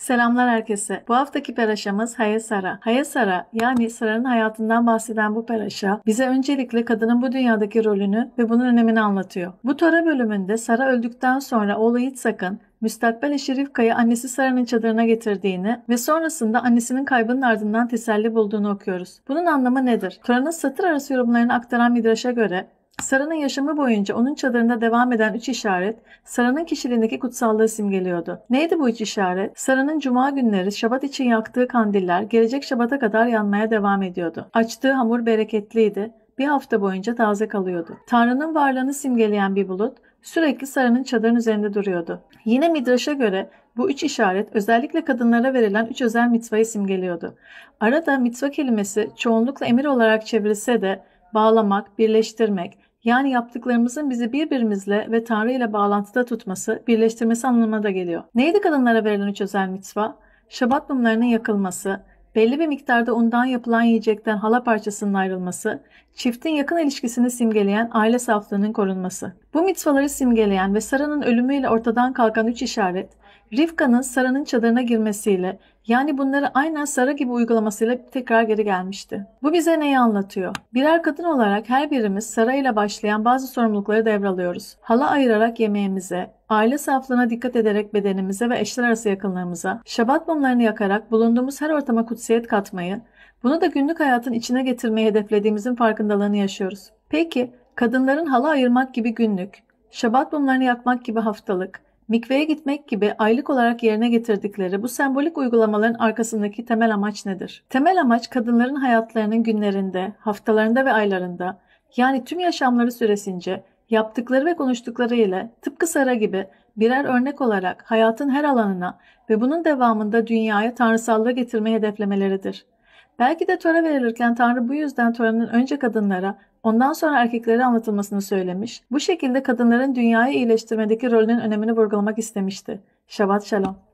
Selamlar herkese. Bu haftaki peraşamız Hayasara. Hayasara, yani Sara'nın hayatından bahseden bu peraşa bize öncelikle kadının bu dünyadaki rolünü ve bunun önemini anlatıyor. Bu Tora bölümünde Sara öldükten sonra oğlu Yitzhak'ın müstakbel eşi Rivka'yı annesi Sara'nın çadırına getirdiğini ve sonrasında annesinin kaybının ardından teselli bulduğunu okuyoruz. Bunun anlamı nedir? Tora'nın satır arası yorumlarını aktaran Midraş'a göre Sara'nın yaşamı boyunca onun çadırında devam eden üç işaret, Sara'nın kişiliğindeki kutsallığı simgeliyordu. Neydi bu üç işaret? Sara'nın cuma günleri şabat için yaktığı kandiller gelecek şabata kadar yanmaya devam ediyordu. Açtığı hamur bereketliydi, bir hafta boyunca taze kalıyordu. Tanrı'nın varlığını simgeleyen bir bulut sürekli Sara'nın çadırın üzerinde duruyordu. Yine Midraş'a göre bu üç işaret özellikle kadınlara verilen üç özel mitvayı simgeliyordu. Arada mitva kelimesi çoğunlukla emir olarak çevrilse de bağlamak, birleştirmek, yani yaptıklarımızın bizi birbirimizle ve Tanrı ile bağlantıda tutması, birleştirmesi anlamına da geliyor. Neydi kadınlara verilen üç özel mitva? Şabat mumlarının yakılması, belli bir miktarda undan yapılan yiyecekten hala parçasının ayrılması, çiftin yakın ilişkisini simgeleyen aile saflığının korunması. Bu mitvaları simgeleyen ve Sara'nın ölümüyle ortadan kalkan üç işaret, Rivka'nın Sara'nın çadırına girmesiyle yani bunları aynen Sara gibi uygulamasıyla tekrar geri gelmişti. Bu bize neyi anlatıyor? Birer kadın olarak her birimiz Sara ile başlayan bazı sorumlulukları devralıyoruz. Hala ayırarak yemeğimize, aile saflığına dikkat ederek bedenimize ve eşler arası yakınlığımıza, şabat mumlarını yakarak bulunduğumuz her ortama kutsiyet katmayı, bunu da günlük hayatın içine getirmeyi hedeflediğimizin farkındalığını yaşıyoruz. Peki, kadınların hala ayırmak gibi günlük, şabat mumlarını yakmak gibi haftalık, Mikveye gitmek gibi aylık olarak yerine getirdikleri bu sembolik uygulamaların arkasındaki temel amaç nedir? Temel amaç kadınların hayatlarının günlerinde, haftalarında ve aylarında yani tüm yaşamları süresince yaptıkları ve konuştukları ile tıpkı Sara gibi birer örnek olarak hayatın her alanına ve bunun devamında dünyaya tanrısallığı getirmeyi hedeflemeleridir. Belki de Töre verilirken Tanrı bu yüzden Töre'nin önce kadınlara, ondan sonra erkeklere anlatılmasını söylemiş. Bu şekilde kadınların dünyayı iyileştirmedeki rolünün önemini vurgulamak istemişti. Şabat Shalom.